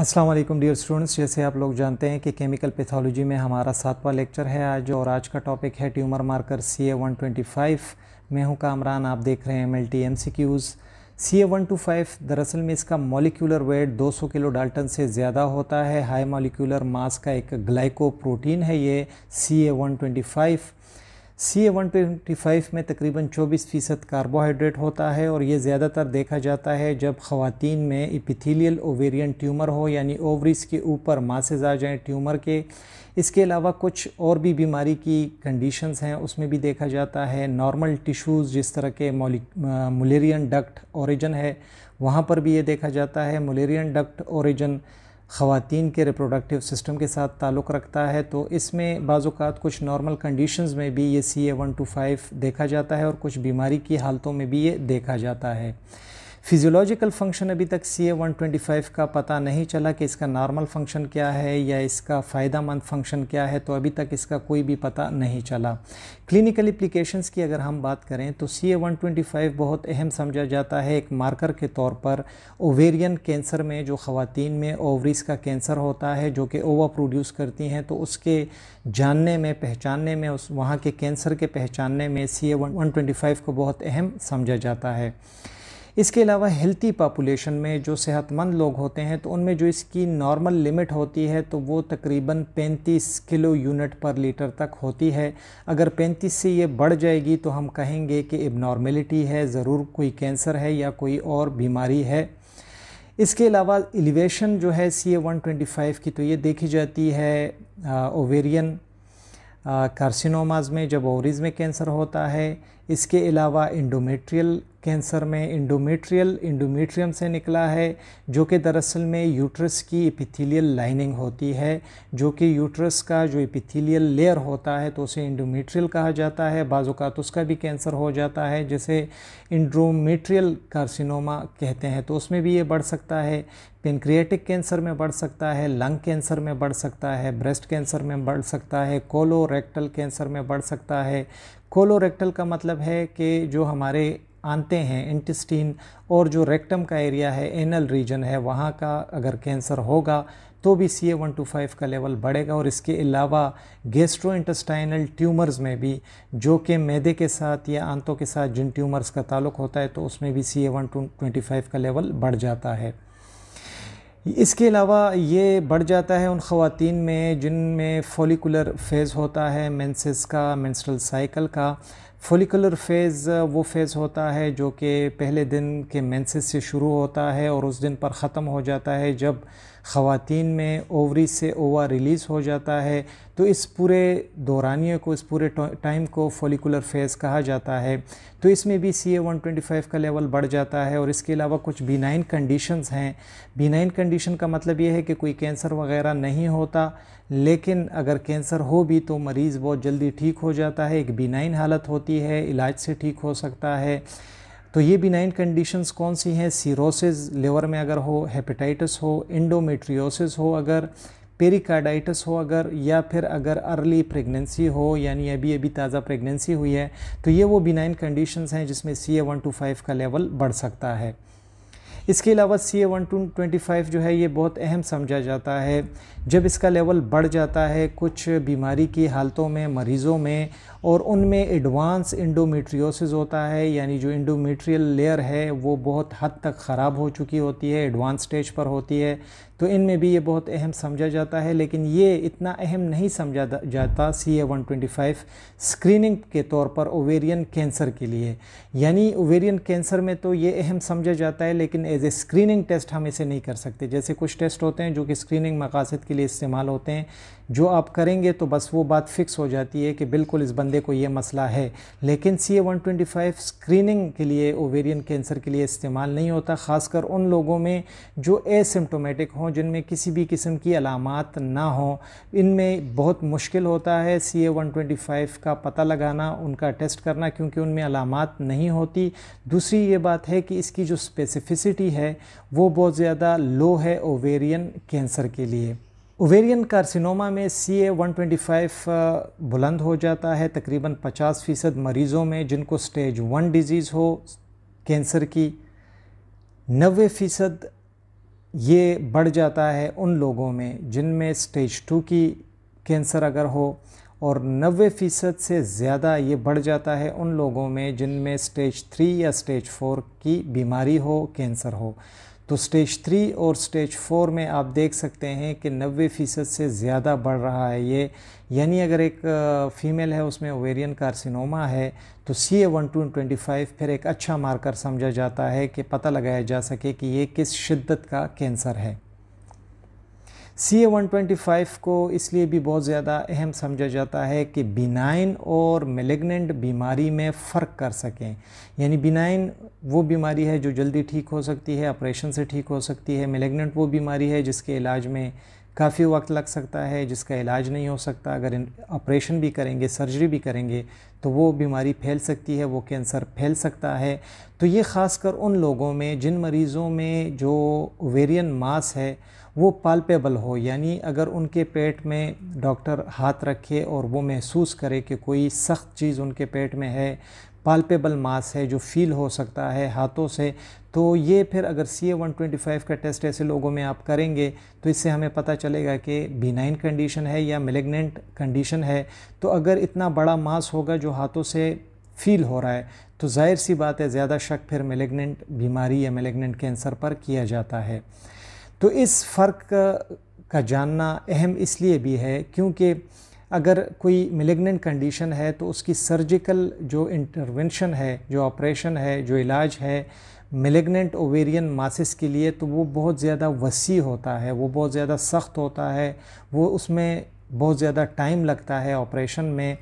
अस्सलाम वालेकुम dear students जैसे आप लोग जानते हैं कि केमिकल पैथोलॉजी में हमारा सातवां लेक्चर है आज और आज का टॉपिक है tumour marker C A one twenty five मैं हूँ कामरान आप देख रहे हैं M L T M C Qs C A one two five दरअसल में इसका मोलिकुलर वेट 200 किलो डाल्टन से ज़्यादा होता है हाई मोलिकुलर मास का एक ग्लाइको प्रोटीन है ये C A one twenty five C A one twenty five में तकरीबन चौबीस फ़ीसद कार्बोहाइड्रेट होता है और ये ज़्यादातर देखा जाता है जब ख़वातीन में इपिथीलियल ओवेरियन ट्यूमर हो यानी ओवरीज के ऊपर मासेज आ जाएँ ट्यूमर के इसके अलावा कुछ और भी बीमारी की कंडीशंस हैं उसमें भी देखा जाता है नॉर्मल टिश्यूज़ जिस तरह के मलेरियन डक्ट ओरिजन है वहाँ पर भी ये देखा जाता है मलेरियन डक्ट ओरिजन ख़वान के रिप्रोडक्टिव सिस्टम के साथ ताल्लुक़ रखता है तो इसमें बाज़ात कुछ नॉर्मल कंडीशंस में भी ये C A one two five देखा जाता है और कुछ बीमारी की हालतों में भी ये देखा जाता है फिजियोलॉजिकल फंक्शन अभी तक C A one twenty five का पता नहीं चला कि इसका नॉर्मल फंक्शन क्या है या इसका फ़ायदा मंद फंक्शन क्या है तो अभी तक इसका कोई भी पता नहीं चला क्लिनिकल इप्लीकेशंस की अगर हम बात करें तो C A one twenty five बहुत अहम समझा जाता है एक मार्कर के तौर पर ओवेरियन कैंसर में जो ख़वातीन में ओवरीज का कैंसर होता है जो कि ओवा प्रोड्यूस करती हैं तो उसके जानने में पहचानने में उस वहाँ के कैंसर के पहचानने में C A one twenty five को बहुत अहम समझा जाता है इसके अलावा हेल्थी पापुलेशन में जो सेहतमंद लोग होते हैं तो उनमें जो इसकी नॉर्मल लिमिट होती है तो वो तकरीबन 35 किलो यूनिट पर लीटर तक होती है अगर 35 से ये बढ़ जाएगी तो हम कहेंगे कि एबनॉर्मेलिटी है ज़रूर कोई कैंसर है या कोई और बीमारी है इसके अलावा एलिवेशन जो है सी ए वन फाइव की तो ये देखी जाती है ओवेरियन कार्सिनोमाज में जब ओवरीज में कैंसर होता है इसके अलावा इंडोमेट्रियल कैंसर में इंडोमेट्रियल इंडोमेट्रियम से निकला है जो कि दरअसल में यूट्रस की एपिथेलियल लाइनिंग होती है जो कि यूट्रस का जो एपिथेलियल लेयर होता है तो उसे इंडोमेट्रियल कहा जाता है बाज़ात तो उसका भी कैंसर हो जाता है जिसे इंड्रोमेट्रियल कार्सिनोमा कहते हैं तो उसमें भी ये बढ़ सकता है पेनक्रिएटिक कैंसर में बढ़ सकता है लंग कैंसर में बढ़ सकता है ब्रेस्ट कैंसर में बढ़ सकता है कोलोरेक्टल कैंसर में बढ़ सकता है कोलोरेक्टल का मतलब है कि जो हमारे आते हैं इंटस्टीन और जो रेक्टम का एरिया है एनल रीजन है वहाँ का अगर कैंसर होगा तो भी C A one two five का लेवल बढ़ेगा और इसके अलावा गेस्ट्रो इंटस्टाइनल ट्यूमर्स में भी जो कि मैदे के साथ या आंतों के साथ जिन ट्यूमर्स का ताल्लुक होता है तो उसमें भी C A one two twenty five का लेवल बढ़ जाता है इसके अलावा ये बढ़ जाता है उन खातन में जिनमें फोलिकुलर फेज़ होता है मेंसेस का मेंस्ट्रुअल साइकिल का फोलिकुलर फेज़ वो फेज़ होता है जो कि पहले दिन के मेंसेस से शुरू होता है और उस दिन पर ख़त्म हो जाता है जब ख़वातीन में ओवरी से ओवा रिलीज़ हो जाता है तो इस पूरे दौरानिए को इस पूरे टाइम को फोलिकुलर फेज़ कहा जाता है तो इसमें भी C A one twenty five का लेवल बढ़ जाता है और इसके अलावा कुछ बीनाइन कंडीशंस हैं बीनाइन कंडीशन का मतलब ये है कि कोई कैंसर वगैरह नहीं होता लेकिन अगर कैंसर हो भी तो मरीज़ बहुत जल्दी ठीक हो जाता है एक बिनाइन हालत होती सकती है इलाज से ठीक हो सकता है तो ये बिनाइन कंडीशंस कौन सी हैं सीरोसिस लिवर में अगर हो हेपेटाइटिस हो इंडोमेट्रियोसिस हो अगर पेरिकार्डाइटिस हो अगर या फिर अगर अर्ली प्रेगनेंसी हो यानी अभी अभी ताज़ा प्रेगनेंसी हुई है तो ये वो बिनाइन कंडीशंस हैं जिसमें C A one two five का लेवल बढ़ सकता है इसके अलावा C A one two twenty five जो है ये बहुत अहम समझा जाता है जब इसका लेवल बढ़ जाता है कुछ बीमारी की हालतों में मरीज़ों में और उनमें एडवांस इंडोमेट्रियोसिस होता है यानी जो इंडोमेट्रियल लेयर है वो बहुत हद तक ख़राब हो चुकी होती है एडवांस स्टेज पर होती है तो इनमें भी ये बहुत अहम समझा जाता है लेकिन ये इतना अहम नहीं समझा जाता C A one twenty five screening के तौर पर ओवेरियन कैंसर के लिए यानी ओवेरियन कैंसर में तो ये अहम समझा जाता है लेकिन एज ए स्क्रीनिंग टेस्ट हम इसे नहीं कर सकते जैसे कुछ टेस्ट होते हैं जो कि स्क्रीनिंग मकासद के लिए इस्तेमाल होते हैं जो आप करेंगे तो बस वो बात फ़िक्स हो जाती है कि बिल्कुल इस बंद बंदे को ये मसला है लेकिन C A one twenty five screening के लिए ओवेरियन कैंसर के लिए इस्तेमाल नहीं होता ख़ासकर उन लोगों में जो एसिम्टोमेटिक हों जिनमें किसी भी किस्म की अलामत ना हों इनमें बहुत मुश्किल होता है C A one twenty five का पता लगाना उनका टेस्ट करना क्योंकि उनमें अलामत नहीं होती दूसरी ये बात है कि इसकी जो स्पेसिफिसिटी है वो बहुत ज़्यादा लो है ओवेरियन कैंसर के लिए ओवेरियन कार्सिनोमा में सी ए वन ट्वेंटी बुलंद हो जाता है तकरीबन 50 फ़ीसद मरीज़ों में जिनको स्टेज वन डिज़ीज़ हो कैंसर की नबे फ़ीसद ये बढ़ जाता है उन लोगों में जिनमें स्टेज टू की कैंसर अगर हो और नबे फ़ीसद से ज़्यादा ये बढ़ जाता है उन लोगों में जिनमें स्टेज थ्री या स्टेज फोर की बीमारी हो कैंसर हो तो स्टेज थ्री और स्टेज फोर में आप देख सकते हैं कि नबे फ़ीसद से ज़्यादा बढ़ रहा है ये यानी अगर एक फ़ीमेल है उसमें ओवेरियन कार्सिनोमा है तो C A one two twenty five फिर एक अच्छा मार्कर समझा जाता है कि पता लगाया जा सके कि ये किस शिद्दत का कैंसर है C A one twenty five को इसलिए भी बहुत ज़्यादा अहम समझा जाता है कि बिनाइन और मेलेगनेंट बीमारी में फ़र्क कर सकें यानी बिनाइन वो बीमारी है जो जल्दी ठीक हो सकती है ऑपरेशन से ठीक हो सकती है मेलेगनेंट वो बीमारी है जिसके इलाज में काफ़ी वक्त लग सकता है जिसका इलाज नहीं हो सकता अगर ऑपरेशन भी करेंगे सर्जरी भी करेंगे तो वो बीमारी फैल सकती है वो कैंसर फैल सकता है तो ये ख़ासकर उन लोगों में जिन मरीज़ों में जो ओवेरियन मास है वो पालपेबल हो यानी अगर उनके पेट में डॉक्टर हाथ रखे और वो महसूस करे कि कोई सख्त चीज़ उनके पेट में है पालपेबल मास है जो फील हो सकता है हाथों से तो ये फिर अगर C A one twenty five का टेस्ट ऐसे लोगों में आप करेंगे तो इससे हमें पता चलेगा कि बीनाइन कंडीशन है या मेलेगनेंट कंडीशन है तो अगर इतना बड़ा मास होगा जो हाथों से फील हो रहा है तो जाहिर सी बात है ज़्यादा शक फिर मेलेगनेंट बीमारी या मेलेगनेंट कैंसर पर किया जाता है तो इस फ़र्क का जानना अहम इसलिए भी है क्योंकि अगर कोई मिलेगनेंट कंडीशन है तो उसकी सर्जिकल जो इंटरवेंशन है जो ऑपरेशन है जो इलाज है मिलेगनेंट ओवेरियन मासिस के लिए तो वो बहुत ज़्यादा वसी होता है वो बहुत ज़्यादा सख्त होता है वो उसमें बहुत ज़्यादा टाइम लगता है ऑपरेशन में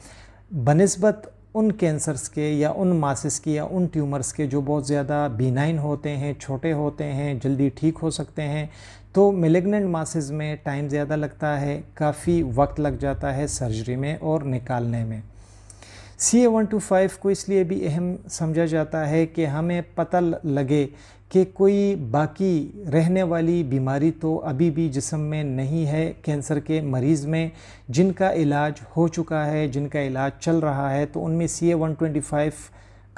बनस्बत उन कैंसर्स के या उन मासिस के या उन ट्यूमर्स के जो बहुत ज़्यादा बीनाइन होते हैं छोटे होते हैं जल्दी ठीक हो सकते हैं तो मिलेगनेंट मासिस में टाइम ज़्यादा लगता है काफ़ी वक्त लग जाता है सर्जरी में और निकालने में C A one two five को इसलिए भी अहम समझा जाता है कि हमें पता लगे कि कोई बाकी रहने वाली बीमारी तो अभी भी जिसम में नहीं है कैंसर के मरीज़ में जिनका इलाज हो चुका है जिनका इलाज चल रहा है तो उनमें C A one twenty five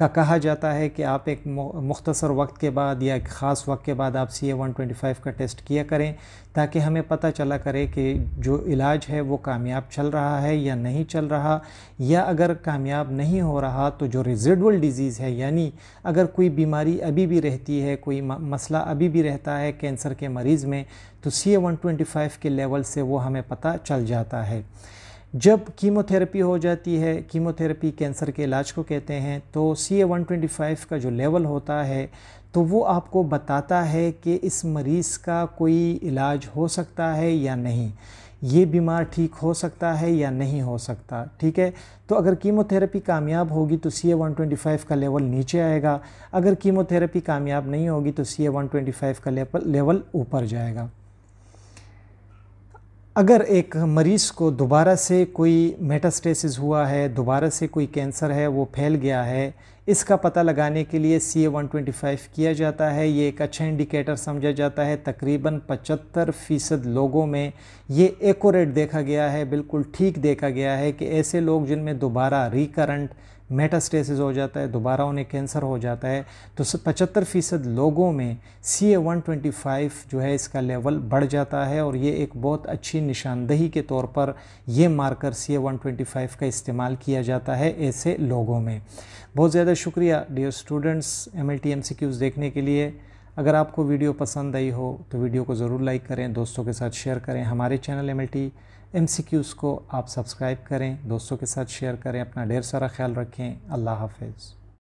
का कहा जाता है कि आप एक मुख्तसर वक्त के बाद या एक ख़ास वक्त के बाद आप C A one twenty five का टेस्ट किया करें ताकि हमें पता चला करे कि जो इलाज है वो कामयाब चल रहा है या नहीं चल रहा या अगर कामयाब नहीं हो रहा तो जो रिजिडुअल डिज़ीज़ है यानी अगर कोई बीमारी अभी भी रहती है कोई मसला अभी भी रहता है कैंसर के मरीज़ में तो C A one twenty five के लेवल से वो हमें पता चल जाता है जब कीमोथेरेपी हो जाती है कीमोथेरेपी कैंसर के इलाज को कहते हैं तो C A one twenty five का जो लेवल होता है तो वो आपको बताता है कि इस मरीज़ का कोई इलाज हो सकता है या नहीं ये बीमार ठीक हो सकता है या नहीं हो सकता ठीक है तो अगर कीमोथेरेपी कामयाब होगी तो C A one twenty five का लेवल नीचे आएगा अगर कीमोथेरेपी कामयाब नहीं होगी तो C A one twenty five का लेवल ऊपर जाएगा अगर एक मरीज़ को दोबारा से कोई मेटास्टेसिस हुआ है दोबारा से कोई कैंसर है वो फैल गया है इसका पता लगाने के लिए C A one twenty five किया जाता है ये एक अच्छा इंडिकेटर समझा जाता है तकरीबन पचहत्तर फ़ीसद लोगों में ये एकोरेट देखा गया है बिल्कुल ठीक देखा गया है कि ऐसे लोग जिनमें दोबारा रिकरेंट मेटास्टेसिस हो जाता है दोबारा उन्हें कैंसर हो जाता है तो पचहत्तर फ़ीसद लोगों में C A one twenty five जो है इसका लेवल बढ़ जाता है और ये एक बहुत अच्छी निशानदही के तौर पर यह marker C A one twenty five का इस्तेमाल किया जाता है ऐसे लोगों में बहुत ज़्यादा शुक्रिया dear students M L T M C Qs देखने के लिए अगर आपको वीडियो पसंद आई हो तो वीडियो को ज़रूर लाइक करें दोस्तों के साथ शेयर करें हमारे चैनल एम एल टी एम को आप सब्सक्राइब करें दोस्तों के साथ शेयर करें अपना ढेर सारा ख्याल रखें अल्लाह हाफिज़